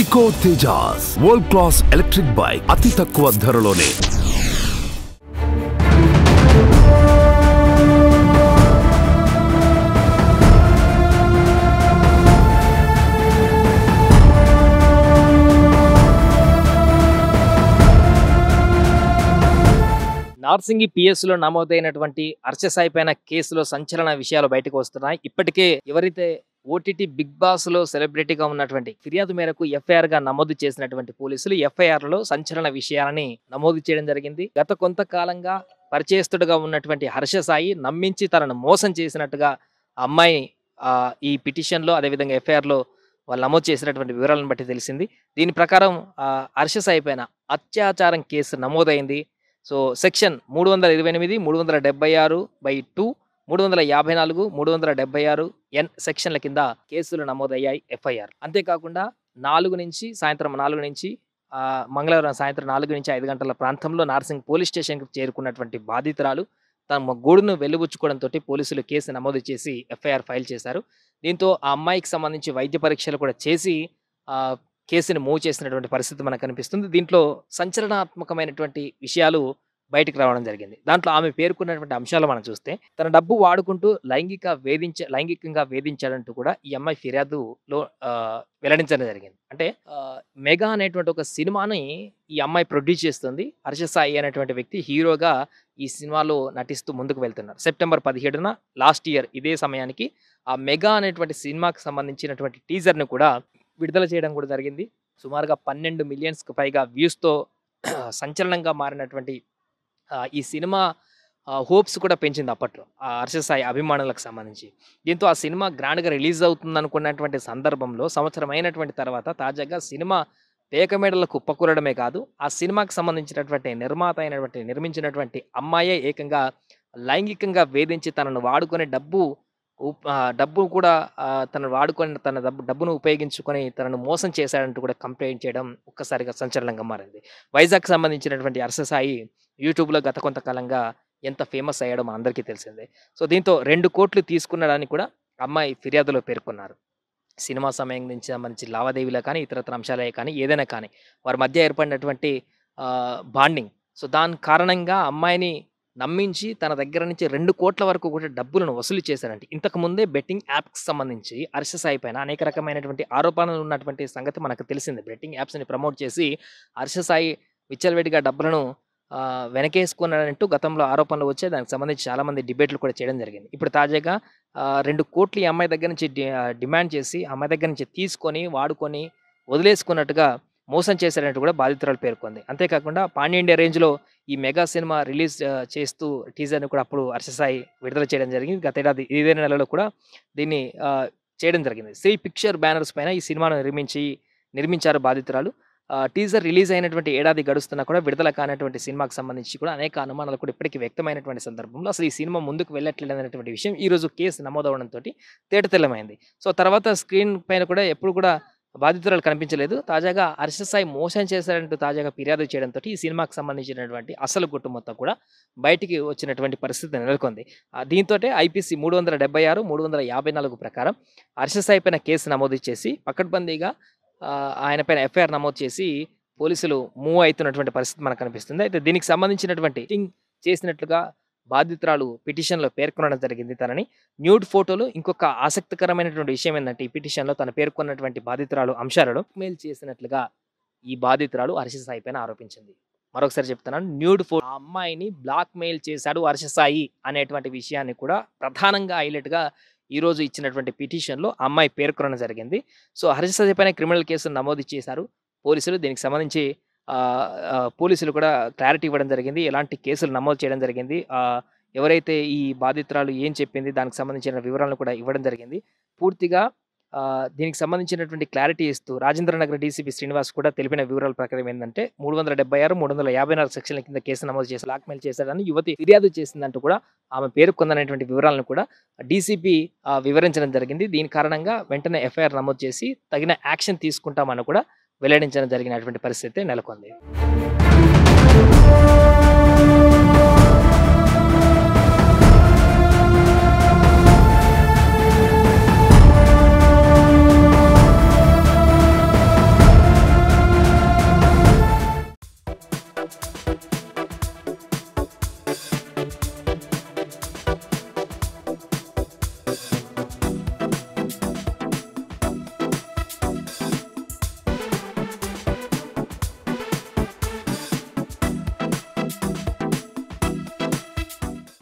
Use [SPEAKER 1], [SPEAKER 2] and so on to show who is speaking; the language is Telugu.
[SPEAKER 1] ఇకో Tejas world class electric bike అతి తక్కువ ధరలోనే నార్సింగి పిఎస్లో నమోదైనటువంటి అర్చసాయి పైన కేసులో సంచలన విషయాలు బయటకు వస్తున్నాయి ఇప్పటికే ఎవరైతే ఓటీటీ బిగ్ బాస్లో సెలబ్రిటీగా ఉన్నటువంటి ఫిర్యాదు మేరకు ఎఫ్ఐఆర్గా నమోదు చేసినటువంటి పోలీసులు ఎఫ్ఐఆర్లో సంచలన విషయాలని నమోదు చేయడం జరిగింది గత కొంతకాలంగా పరిచయస్తుడుగా ఉన్నటువంటి హర్ష సాయి నమ్మించి తనను మోసం చేసినట్టుగా అమ్మాయి ఈ పిటిషన్లో అదేవిధంగా ఎఫ్ఐఆర్లో వాళ్ళు నమోదు చేసినటువంటి వివరాలను బట్టి తెలిసింది దీని ప్రకారం హర్ష సాయి పైన అత్యాచారం కేసు నమోదైంది సో సెక్షన్ మూడు వందల ఇరవై ఎనిమిది మూడు వందల డెబ్బై ఆరు బై టూ మూడు వందల యాభై నాలుగు మూడు వందల డెబ్బై ఆరు ఎన్ సెక్షన్ల కింద కేసులు నమోదయ్యాయి ఎఫ్ఐఆర్ అంతేకాకుండా నాలుగు నుంచి సాయంత్రం నాలుగు నుంచి మంగళవారం సాయంత్రం నాలుగు నుంచి ఐదు గంటల ప్రాంతంలో నార్సింగ్ పోలీస్ స్టేషన్కి చేరుకున్నటువంటి బాధితురాలు తమ గూడును వెలుబుచ్చుకోవడంతో పోలీసులు కేసు నమోదు చేసి ఎఫ్ఐఆర్ ఫైల్ చేశారు దీంతో ఆ అమ్మాయికి సంబంధించి వైద్య పరీక్షలు కూడా చేసి కేసుని మూవ్ చేసినటువంటి పరిస్థితి మనకు కనిపిస్తుంది దీంట్లో సంచలనాత్మకమైనటువంటి విషయాలు బయటకు రావడం జరిగింది దాంట్లో ఆమె పేర్కొన్నటువంటి అంశాలు మనం చూస్తే తన డబ్బు వాడుకుంటూ లైంగిక వేధించ లైంగికంగా వేధించాలంటూ కూడా ఈ అమ్మాయి ఫిర్యాదులో వెల్లడించడం జరిగింది అంటే మెగా అనేటువంటి ఒక సినిమాని ఈ అమ్మాయి ప్రొడ్యూస్ చేస్తుంది హర్ష సాయి అనేటువంటి వ్యక్తి హీరోగా ఈ సినిమాలో నటిస్తూ ముందుకు వెళ్తున్నారు సెప్టెంబర్ పదిహేడున లాస్ట్ ఇయర్ ఇదే సమయానికి ఆ మెగా అనేటువంటి సినిమాకి సంబంధించినటువంటి టీజర్ను కూడా విడుదల చేయడం కూడా జరిగింది సుమారుగా పన్నెండు మిలియన్స్కి పైగా వ్యూస్తో సంచలనంగా మారినటువంటి ఈ సినిమా హోప్స్ కూడా పెంచింది అప్పట్లో ఆ సాయి అభిమానులకు సంబంధించి దీంతో ఆ సినిమా గ్రాండ్గా రిలీజ్ అవుతుంది అనుకున్నటువంటి సందర్భంలో సంవత్సరం అయినటువంటి తర్వాత తాజాగా సినిమా పేకమేడల కుప్పకూరడమే కాదు ఆ సినిమాకి సంబంధించినటువంటి నిర్మాత అయినటువంటి నిర్మించినటువంటి అమ్మాయే ఏకంగా లైంగికంగా వేధించి తనను వాడుకునే డబ్బు డబ్బు కూడా తను వాడుకొని తన డబ్బు డబ్బును ఉపయోగించుకొని తనను మోసం చేశాడంటూ కూడా కంప్లైంట్ చేయడం ఒక్కసారిగా సంచలనంగా మారింది వైజాగ్ సంబంధించినటువంటి అరసాయి యూట్యూబ్లో గత కొంతకాలంగా ఎంత ఫేమస్ అయ్యాడో మా అందరికీ తెలిసిందే సో దీంతో రెండు కోట్లు తీసుకున్నాడని కూడా అమ్మాయి ఫిర్యాదులో పేర్కొన్నారు సినిమా సమయం నుంచి సంబంధించి లావాదేవీలో కానీ ఇతరత్ర అంశాలే కానీ ఏదైనా కానీ వారి మధ్య ఏర్పడినటువంటి బాండింగ్ సో దాని కారణంగా అమ్మాయిని నమ్మించి తన దగ్గర నుంచి రెండు కోట్ల వరకు కూడా డబ్బులను వసూలు చేశారంటే ఇంతకుముందే బెట్టింగ్ యాప్కి సంబంధించి హర్ష సాయి పైన అనేక రకమైనటువంటి ఆరోపణలు ఉన్నటువంటి సంగతి మనకు తెలిసింది బెట్టింగ్ యాప్స్ని ప్రమోట్ చేసి హర్ష సాయి విచ్చలవేడిగా డబ్బులను వెనకేసుకున్నాడంటూ గతంలో ఆరోపణలు వచ్చే దానికి సంబంధించి చాలామంది డిబేట్లు కూడా చేయడం జరిగింది ఇప్పుడు తాజాగా రెండు కోట్లు అమ్మాయి దగ్గర నుంచి డిమాండ్ చేసి అమ్మాయి దగ్గర నుంచి తీసుకొని వాడుకొని వదిలేసుకున్నట్టుగా మోసం చేశారంటూ కూడా బాధితురాలు పేర్కొంది అంతేకాకుండా పాండ్య రేంజ్లో ఈ మెగా సినిమా రిలీజ్ చేస్తూ టీజర్ని కూడా అప్పుడు హర్షసాయి విడుదల చేయడం జరిగింది గతేడాది ఇదే నెలలో కూడా దీన్ని చేయడం జరిగింది శ్రీ పిక్చర్ బ్యానర్స్ పైన ఈ సినిమాను నిర్మించి నిర్మించారు బాధితురాలు టీజర్ రిలీజ్ అయినటువంటి ఏడాది గడుస్తున్నా కూడా విడుదల కానటువంటి సినిమాకి సంబంధించి కూడా అనేక అనుమానాలు కూడా ఇప్పటికీ వ్యక్తమైనటువంటి సందర్భంలో అసలు ఈ సినిమా ముందుకు వెళ్ళట్లేదు అనేటువంటి విషయం ఈరోజు కేసు నమోదవడంతో తేటతెల్లమైంది సో తర్వాత స్క్రీన్ పైన కూడా ఎప్పుడు కూడా బాధితురాలు కనిపించలేదు తాజాగా హర్ష సాయి మోసం చేశారంటూ తాజాగా ఫిర్యాదు చేయడంతో ఈ సినిమాకి సంబంధించినటువంటి అసలు గుట్టు మొత్తం కూడా బయటికి వచ్చినటువంటి పరిస్థితి నెలకొంది దీంతో ఐపీసీ మూడు వందల ఆరు మూడు వందల యాభై నాలుగు ప్రకారం హర్ష సాయి పైన కేసు నమోదు చేసి పకడ్బందీగా ఆయన పైన ఎఫ్ఐఆర్ నమోదు చేసి పోలీసులు మూవ్ అవుతున్నటువంటి పరిస్థితి మనకు కనిపిస్తుంది అయితే దీనికి సంబంధించినటువంటి చేసినట్లుగా బాధితురాలు పిటిషన్లో పేర్కొనడం జరిగింది తనని న్యూడ్ ఫోటోలు ఇంకొక ఆసక్తికరమైనటువంటి విషయం ఏంటంటే ఈ పిటిషన్లో తను పేర్కొన్నటువంటి బాధితురాలు అంశాలను మెయిల్ చేసినట్లుగా ఈ బాధితురాలు హర్ష సాయి పైన ఆరోపించింది మరొకసారి చెప్తున్నాను న్యూడ్ ఫోటో ఆ అమ్మాయిని బ్లాక్ మెయిల్ చేశాడు హర్ష సాయి అనేటువంటి విషయాన్ని కూడా ప్రధానంగా హైలైట్గా ఈరోజు ఇచ్చినటువంటి పిటిషన్లో అమ్మాయి పేర్కొనడం జరిగింది సో హర్ష పైన క్రిమినల్ కేసును నమోదు చేశారు పోలీసులు దీనికి సంబంధించి పోలీసులు కూడా క్లారిటీ ఇవ్వడం జరిగింది ఎలాంటి కేసులు నమోదు చేయడం జరిగింది ఎవరైతే ఈ బాధితురాలు ఏం చెప్పింది దానికి సంబంధించిన వివరాలను కూడా ఇవ్వడం జరిగింది పూర్తిగా దీనికి సంబంధించినటువంటి క్లారిటీ ఇస్తూ రాజేంద్ర నగర్ డీసీపీ శ్రీనివాస్ కూడా తెలిపిన వివరాల ప్రకారం ఏంటంటే మూడు వందల డెబ్బై ఆరు మూడు వందల యాభై నాలుగు సెక్షన్ల కింద కేసు నమోదు చేసి బ్లాక్మెయిల్ చేశాడని యువతి ఫిర్యాదు చేసిందంటూ కూడా ఆమె పేర్కొందనేటువంటి వివరాలను కూడా డీసీపీ వివరించడం జరిగింది దీని కారణంగా వెంటనే ఎఫ్ఐఆర్ నమోదు చేసి తగిన యాక్షన్ తీసుకుంటామని కూడా వెల్లడించడం జరిగినటువంటి పరిస్థితి నెలకొంది